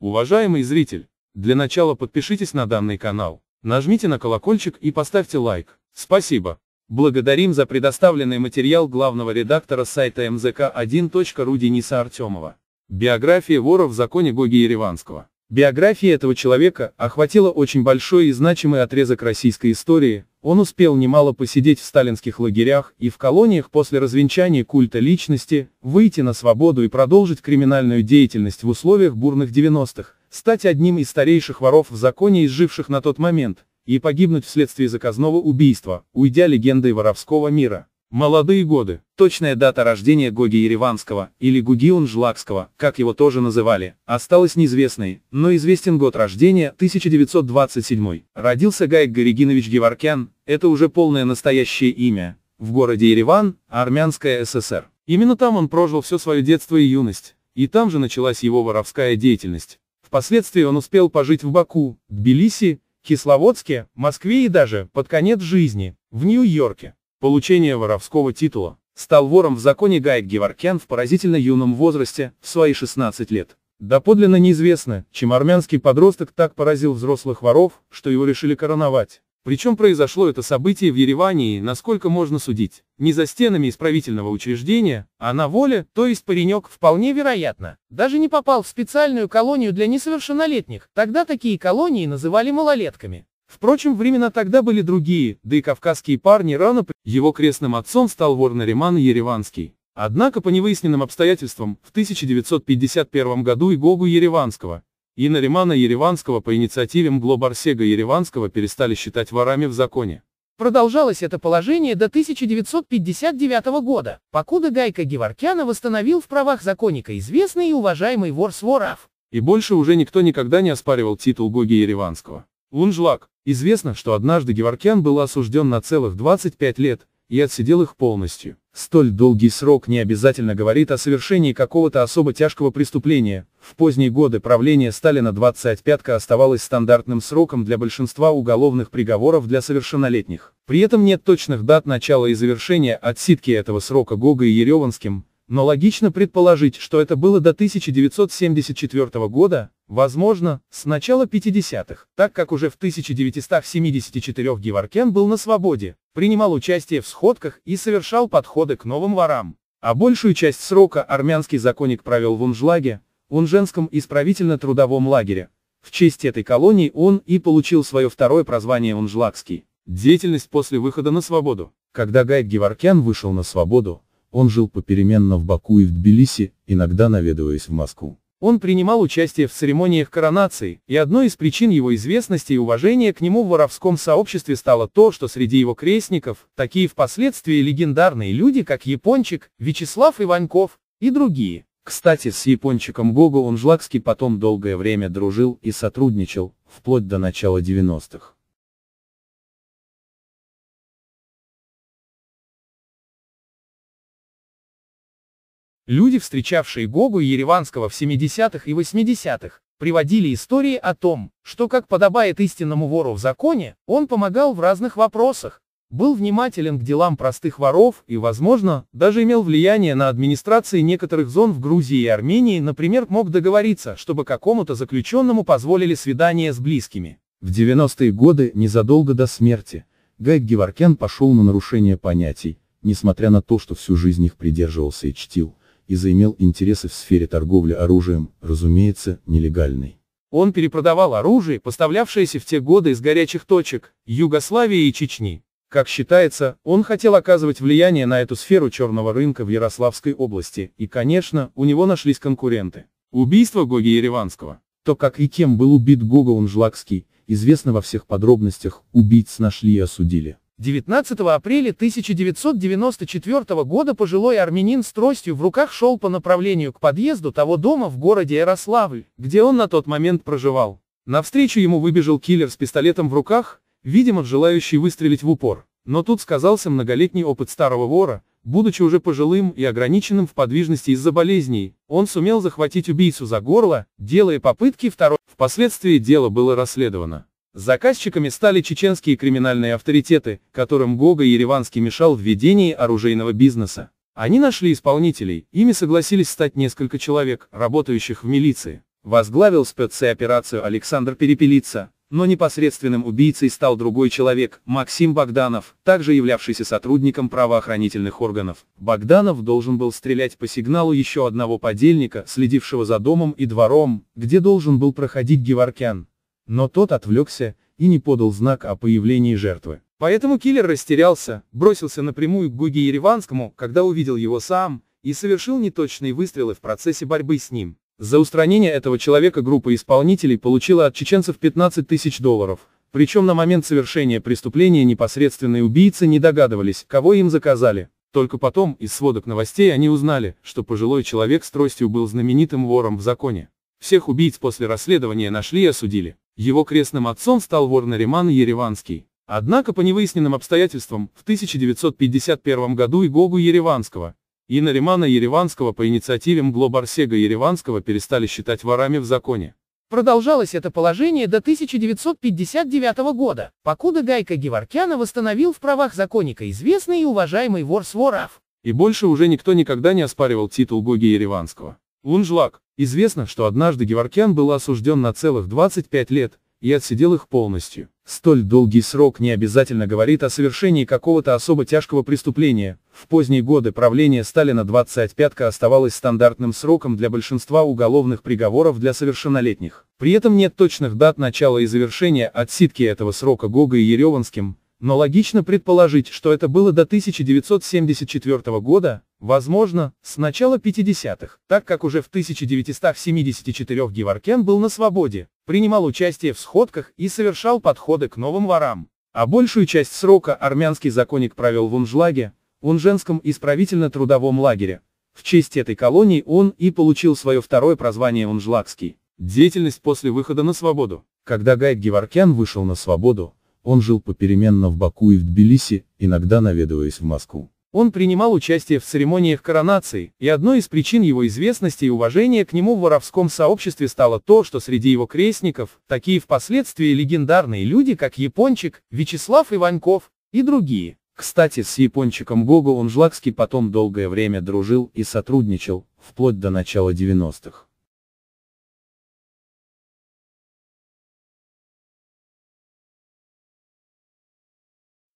Уважаемый зритель, для начала подпишитесь на данный канал, нажмите на колокольчик и поставьте лайк. Спасибо. Благодарим за предоставленный материал главного редактора сайта мзк1.ру Дениса Артемова. Биография вора в законе Гоги Ереванского. Биография этого человека охватила очень большой и значимый отрезок российской истории, он успел немало посидеть в сталинских лагерях и в колониях после развенчания культа личности, выйти на свободу и продолжить криминальную деятельность в условиях бурных 90-х, стать одним из старейших воров в законе и на тот момент, и погибнуть вследствие заказного убийства, уйдя легендой воровского мира. Молодые годы. Точная дата рождения Гоги Ереванского, или Гугион Жлакского, как его тоже называли, осталась неизвестной, но известен год рождения, 1927. Родился Гайк Горегинович Геворкян, это уже полное настоящее имя, в городе Ереван, Армянская ССР. Именно там он прожил все свое детство и юность, и там же началась его воровская деятельность. Впоследствии он успел пожить в Баку, Тбилиси, Кисловодске, Москве и даже, под конец жизни, в Нью-Йорке получения воровского титула. Стал вором в законе Гай Геворкян в поразительно юном возрасте, в свои 16 лет. Доподлинно неизвестно, чем армянский подросток так поразил взрослых воров, что его решили короновать. Причем произошло это событие в Ереване и, насколько можно судить, не за стенами исправительного учреждения, а на воле, то есть паренек, вполне вероятно, даже не попал в специальную колонию для несовершеннолетних, тогда такие колонии называли малолетками. Впрочем, времена тогда были другие, да и кавказские парни рано... Его крестным отцом стал вор Нариман Ереванский. Однако по невыясненным обстоятельствам, в 1951 году и Гогу Ереванского, и Наримана Ереванского по инициативе Мглобарсега Барсега Ереванского перестали считать ворами в законе. Продолжалось это положение до 1959 года, покуда Гайка Геворкяна восстановил в правах законника известный и уважаемый вор Своров. И больше уже никто никогда не оспаривал титул Гоги Ереванского. Лунжлак, Известно, что однажды Геворкян был осужден на целых 25 лет, и отсидел их полностью. Столь долгий срок не обязательно говорит о совершении какого-то особо тяжкого преступления. В поздние годы правления Сталина 25-ка оставалась стандартным сроком для большинства уголовных приговоров для совершеннолетних. При этом нет точных дат начала и завершения отсидки этого срока Гога и Ереванским, но логично предположить, что это было до 1974 года, возможно, с начала 50-х, так как уже в 1974 Геворкен был на свободе, принимал участие в сходках и совершал подходы к новым ворам. А большую часть срока армянский законник провел в Унжлаге, Унженском исправительно-трудовом лагере. В честь этой колонии он и получил свое второе прозвание Унжлагский. Деятельность после выхода на свободу. Когда Гайд Геворкян вышел на свободу, он жил попеременно в Баку и в Тбилиси, иногда наведываясь в Москву. Он принимал участие в церемониях коронации, и одной из причин его известности и уважения к нему в воровском сообществе стало то, что среди его крестников, такие впоследствии легендарные люди, как Япончик, Вячеслав Иваньков и другие. Кстати, с Япончиком Гого он жлакский потом долгое время дружил и сотрудничал, вплоть до начала 90-х. Люди, встречавшие Гогу и Ереванского в 70-х и 80-х, приводили истории о том, что, как подобает истинному вору в законе, он помогал в разных вопросах, был внимателен к делам простых воров и, возможно, даже имел влияние на администрации некоторых зон в Грузии и Армении, например, мог договориться, чтобы какому-то заключенному позволили свидание с близкими. В 90-е годы, незадолго до смерти, Гайк Геворкян пошел на нарушение понятий, несмотря на то, что всю жизнь их придерживался и чтил и заимел интересы в сфере торговли оружием, разумеется, нелегальной. Он перепродавал оружие, поставлявшееся в те годы из горячих точек, Югославии и Чечни. Как считается, он хотел оказывать влияние на эту сферу черного рынка в Ярославской области, и, конечно, у него нашлись конкуренты. Убийство Гоги Ереванского. То, как и кем был убит Гога Унжлакский, известно во всех подробностях, убийц нашли и осудили. 19 апреля 1994 года пожилой армянин с тростью в руках шел по направлению к подъезду того дома в городе Ярославль, где он на тот момент проживал. Навстречу ему выбежал киллер с пистолетом в руках, видимо желающий выстрелить в упор. Но тут сказался многолетний опыт старого вора, будучи уже пожилым и ограниченным в подвижности из-за болезней, он сумел захватить убийцу за горло, делая попытки второй. Впоследствии дело было расследовано. Заказчиками стали чеченские криминальные авторитеты, которым Гога Ереванский мешал в ведении оружейного бизнеса. Они нашли исполнителей, ими согласились стать несколько человек, работающих в милиции. Возглавил спецоперацию Александр Перепелица, но непосредственным убийцей стал другой человек, Максим Богданов, также являвшийся сотрудником правоохранительных органов. Богданов должен был стрелять по сигналу еще одного подельника, следившего за домом и двором, где должен был проходить Геворкян. Но тот отвлекся и не подал знак о появлении жертвы. Поэтому киллер растерялся, бросился напрямую к Гуги Ереванскому, когда увидел его сам, и совершил неточные выстрелы в процессе борьбы с ним. За устранение этого человека группа исполнителей получила от чеченцев 15 тысяч долларов, причем на момент совершения преступления непосредственные убийцы не догадывались, кого им заказали. Только потом, из сводок новостей, они узнали, что пожилой человек с тростью был знаменитым вором в законе. Всех убийц после расследования нашли и осудили. Его крестным отцом стал вор Нариман Ереванский. Однако по невыясненным обстоятельствам, в 1951 году Игогу Ереванского и Наримана Ереванского по инициативе Мгло Барсега Ереванского перестали считать ворами в законе. Продолжалось это положение до 1959 года, покуда Гайка Геворкяна восстановил в правах законника известный и уважаемый вор Сворав. И больше уже никто никогда не оспаривал титул Гоги Ереванского. Лунжлак. Известно, что однажды Геворкян был осужден на целых 25 лет, и отсидел их полностью. Столь долгий срок не обязательно говорит о совершении какого-то особо тяжкого преступления. В поздние годы правления Сталина 25-ка оставалась стандартным сроком для большинства уголовных приговоров для совершеннолетних. При этом нет точных дат начала и завершения отсидки этого срока Гога и Ереванским, но логично предположить, что это было до 1974 года, возможно, с начала 50-х, так как уже в 1974 Геворкян был на свободе, принимал участие в сходках и совершал подходы к новым ворам. А большую часть срока армянский законник провел в Унжлаге, Унженском исправительно-трудовом лагере. В честь этой колонии он и получил свое второе прозвание Унжлагский. Деятельность после выхода на свободу. Когда Гайд Геворкян вышел на свободу, он жил попеременно в Баку и в Тбилиси, иногда наведываясь в Москву. Он принимал участие в церемониях коронации, и одной из причин его известности и уважения к нему в воровском сообществе стало то, что среди его крестников, такие впоследствии легендарные люди, как Япончик, Вячеслав Иваньков и другие. Кстати, с Япончиком Гого он жлакский потом долгое время дружил и сотрудничал, вплоть до начала 90-х.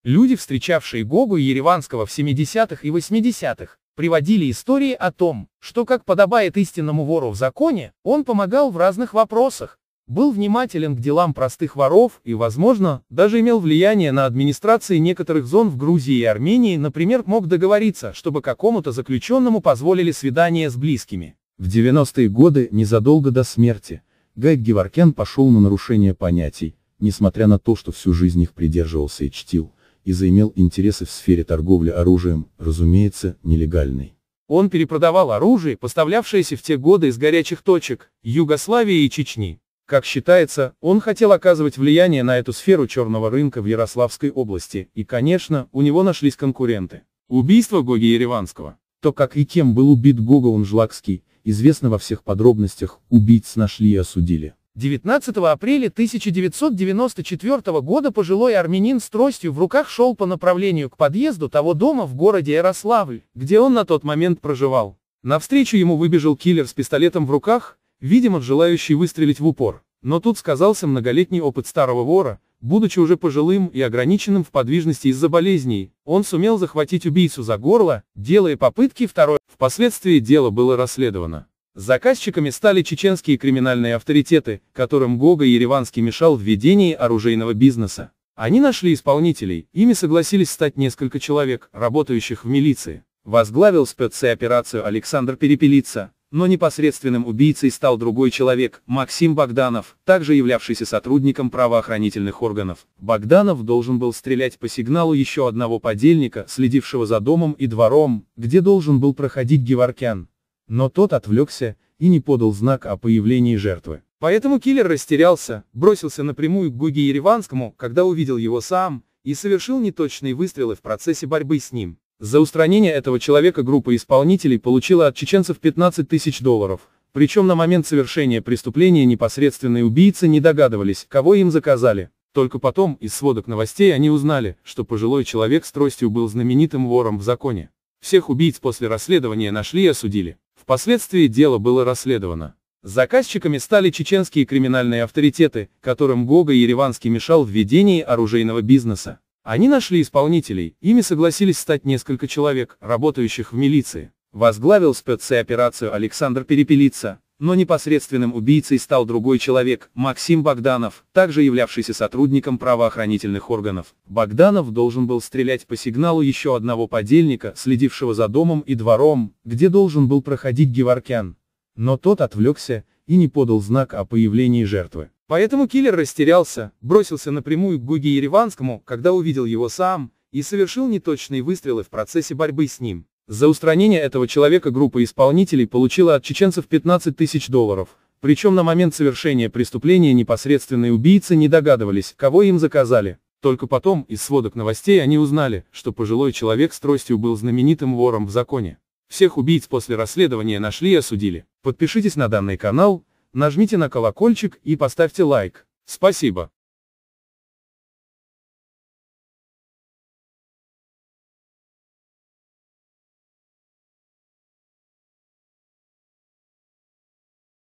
Люди, встречавшие Гогу и Ереванского в 70-х и 80-х, приводили истории о том, что, как подобает истинному вору в законе, он помогал в разных вопросах, был внимателен к делам простых воров и, возможно, даже имел влияние на администрации некоторых зон в Грузии и Армении, например, мог договориться, чтобы какому-то заключенному позволили свидание с близкими. В 90-е годы, незадолго до смерти, Гайд Геворкян пошел на нарушение понятий, несмотря на то, что всю жизнь их придерживался и чтил и заимел интересы в сфере торговли оружием, разумеется, нелегальной. Он перепродавал оружие, поставлявшееся в те годы из горячих точек, Югославии и Чечни. Как считается, он хотел оказывать влияние на эту сферу черного рынка в Ярославской области, и, конечно, у него нашлись конкуренты. Убийство Гоги Ереванского. То, как и кем был убит Гога Унжлакский, известно во всех подробностях, убийц нашли и осудили. 19 апреля 1994 года пожилой армянин с тростью в руках шел по направлению к подъезду того дома в городе Ярославль, где он на тот момент проживал. Навстречу ему выбежал киллер с пистолетом в руках, видимо желающий выстрелить в упор. Но тут сказался многолетний опыт старого вора, будучи уже пожилым и ограниченным в подвижности из-за болезней, он сумел захватить убийцу за горло, делая попытки второй. Впоследствии дело было расследовано. Заказчиками стали чеченские криминальные авторитеты, которым Гога Ереванский мешал в ведении оружейного бизнеса. Они нашли исполнителей, ими согласились стать несколько человек, работающих в милиции. Возглавил спецоперацию Александр Перепелица, но непосредственным убийцей стал другой человек, Максим Богданов, также являвшийся сотрудником правоохранительных органов. Богданов должен был стрелять по сигналу еще одного подельника, следившего за домом и двором, где должен был проходить Геворкян. Но тот отвлекся и не подал знак о появлении жертвы. Поэтому киллер растерялся, бросился напрямую к Гуге Ереванскому, когда увидел его сам, и совершил неточные выстрелы в процессе борьбы с ним. За устранение этого человека группа исполнителей получила от чеченцев 15 тысяч долларов, причем на момент совершения преступления непосредственные убийцы не догадывались, кого им заказали. Только потом, из сводок новостей они узнали, что пожилой человек с тростью был знаменитым вором в законе. Всех убийц после расследования нашли и осудили. Впоследствии дело было расследовано. Заказчиками стали чеченские криминальные авторитеты, которым Гога Ереванский мешал в ведении оружейного бизнеса. Они нашли исполнителей, ими согласились стать несколько человек, работающих в милиции. Возглавил спецоперацию Александр Перепелица, но непосредственным убийцей стал другой человек, Максим Богданов, также являвшийся сотрудником правоохранительных органов. Богданов должен был стрелять по сигналу еще одного подельника, следившего за домом и двором, где должен был проходить Геворкян. Но тот отвлекся и не подал знак о появлении жертвы. Поэтому киллер растерялся, бросился напрямую к Гуге Ереванскому, когда увидел его сам, и совершил неточные выстрелы в процессе борьбы с ним. За устранение этого человека группа исполнителей получила от чеченцев 15 тысяч долларов. Причем на момент совершения преступления непосредственные убийцы не догадывались, кого им заказали. Только потом, из сводок новостей они узнали, что пожилой человек с тростью был знаменитым вором в законе. Всех убийц после расследования нашли и осудили. Подпишитесь на данный канал, нажмите на колокольчик и поставьте лайк. Спасибо.